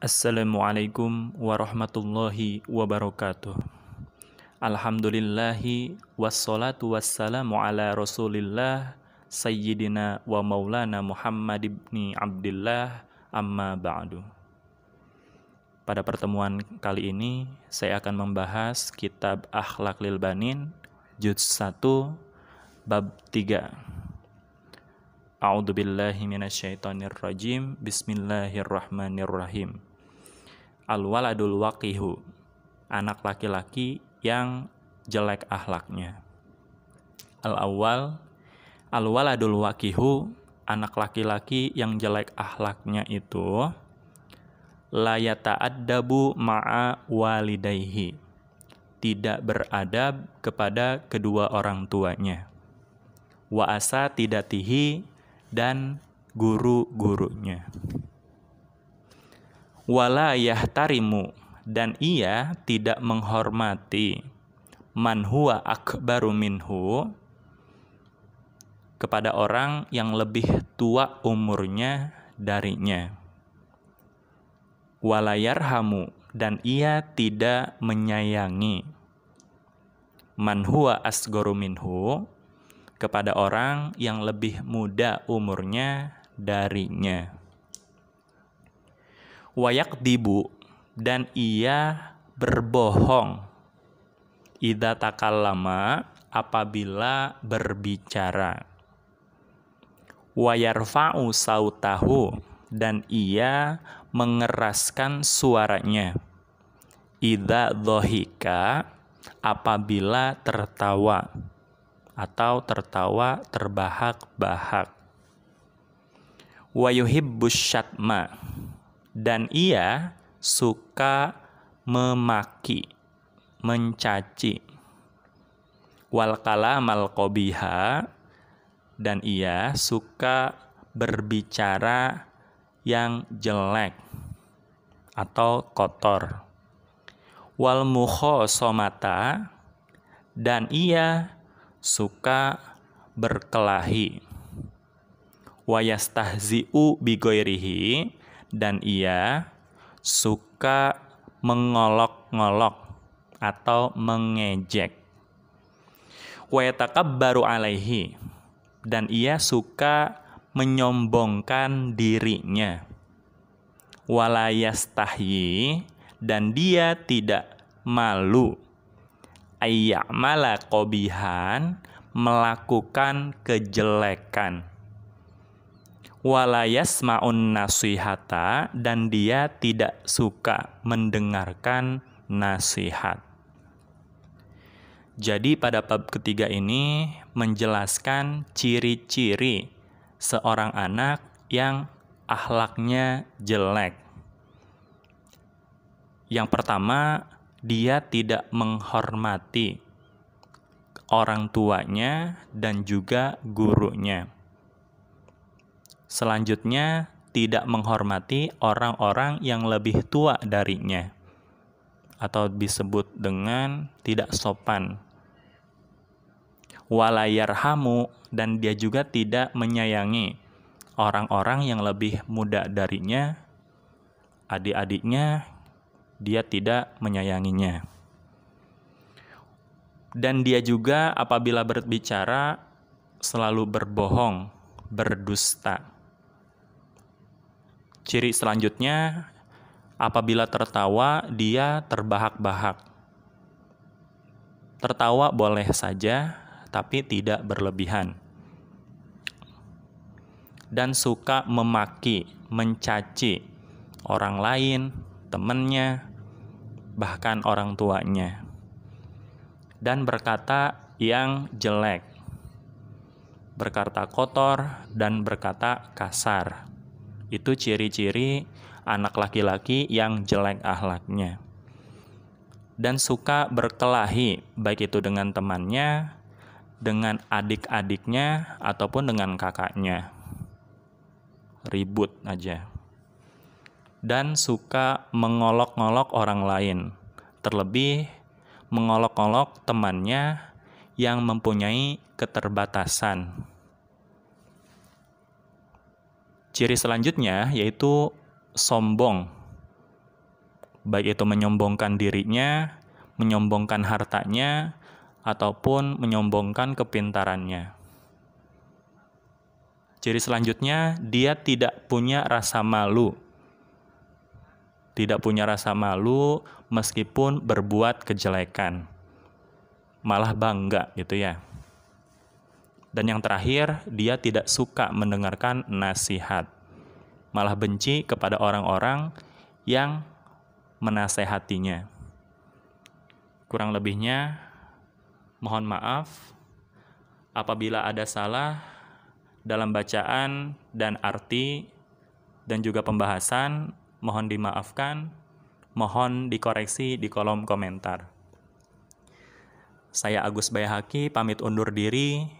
Assalamualaikum warahmatullahi wabarakatuh Alhamdulillahi wassalatu wassalamu ala rasulillah Sayyidina wa maulana Muhammad ibni Abdullah amma ba'du Pada pertemuan kali ini saya akan membahas kitab Akhlak Lil Banin Juz 1 Bab 3 A'udzu billahi rajim. Bismillahirrahmanirrahim al-waladul waqihu, anak laki-laki yang jelek ahlaknya. Al-awwal al-waladul waqihu, anak laki-laki yang jelek ahlaknya itu la ma'a walidayhi. Tidak beradab kepada kedua orang tuanya. waasa tidak tidatihi dan guru-gurunya wala yahtarimu dan ia tidak menghormati man huwa akbaru minhu kepada orang yang lebih tua umurnya darinya walayarhamu dan ia tidak menyayangi man huwa asgoru minhu kepada orang yang lebih muda umurnya darinya wayak dibu dan ia berbohong ida lama apabila berbicara wayarfa'u sautahu dan ia mengeraskan suaranya ida dohika apabila tertawa atau tertawa terbahak-bahak wayuhib busyatma dan ia suka memaki, mencaci. Wal kalamal dan ia suka berbicara yang jelek atau kotor. Wal somata. dan ia suka berkelahi. Wayastahzi'u bigoirihi dan ia suka mengolok-ngolok atau mengejek. baru alaihi dan ia suka menyombongkan dirinya. Walayastahyi dan dia tidak malu. Ayak kobihan melakukan kejelekan. Walayas maun nasihata dan dia tidak suka mendengarkan nasihat. Jadi pada bab ketiga ini menjelaskan ciri-ciri seorang anak yang ahlaknya jelek. Yang pertama, dia tidak menghormati orang tuanya dan juga gurunya. Selanjutnya, tidak menghormati orang-orang yang lebih tua darinya atau disebut dengan tidak sopan. Walayarhamu dan dia juga tidak menyayangi orang-orang yang lebih muda darinya, adik-adiknya, dia tidak menyayanginya. Dan dia juga apabila berbicara selalu berbohong, berdusta Ciri selanjutnya, apabila tertawa, dia terbahak-bahak. Tertawa boleh saja, tapi tidak berlebihan. Dan suka memaki, mencaci orang lain, temannya, bahkan orang tuanya. Dan berkata yang jelek, berkata kotor, dan berkata kasar itu ciri-ciri anak laki-laki yang jelek ahlaknya. Dan suka berkelahi, baik itu dengan temannya, dengan adik-adiknya, ataupun dengan kakaknya. Ribut aja. Dan suka mengolok olok orang lain, terlebih mengolok-olok temannya yang mempunyai keterbatasan. Ciri selanjutnya yaitu sombong. Baik itu menyombongkan dirinya, menyombongkan hartanya, ataupun menyombongkan kepintarannya. Ciri selanjutnya, dia tidak punya rasa malu. Tidak punya rasa malu meskipun berbuat kejelekan. Malah bangga gitu ya. Dan yang terakhir, dia tidak suka mendengarkan nasihat. Malah benci kepada orang-orang yang menasehatinya. Kurang lebihnya, mohon maaf apabila ada salah dalam bacaan dan arti dan juga pembahasan, mohon dimaafkan, mohon dikoreksi di kolom komentar. Saya Agus Bayahaki, pamit undur diri.